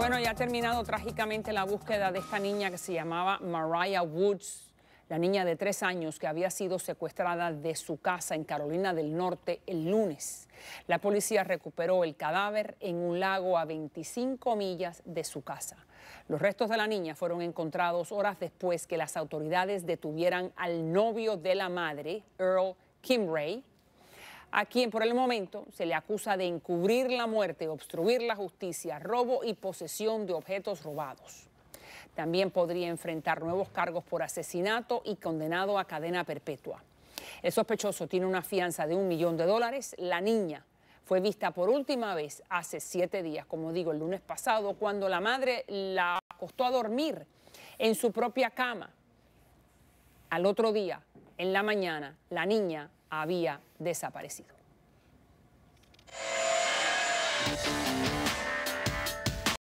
Bueno, ya ha terminado trágicamente la búsqueda de esta niña que se llamaba Mariah Woods la niña de tres años que había sido secuestrada de su casa en Carolina del Norte el lunes. La policía recuperó el cadáver en un lago a 25 millas de su casa. Los restos de la niña fueron encontrados horas después que las autoridades detuvieran al novio de la madre, Earl Kimray, a quien por el momento se le acusa de encubrir la muerte, obstruir la justicia, robo y posesión de objetos robados. También podría enfrentar nuevos cargos por asesinato y condenado a cadena perpetua. El sospechoso tiene una fianza de un millón de dólares. La niña fue vista por última vez hace siete días, como digo, el lunes pasado, cuando la madre la acostó a dormir en su propia cama. Al otro día, en la mañana, la niña había desaparecido.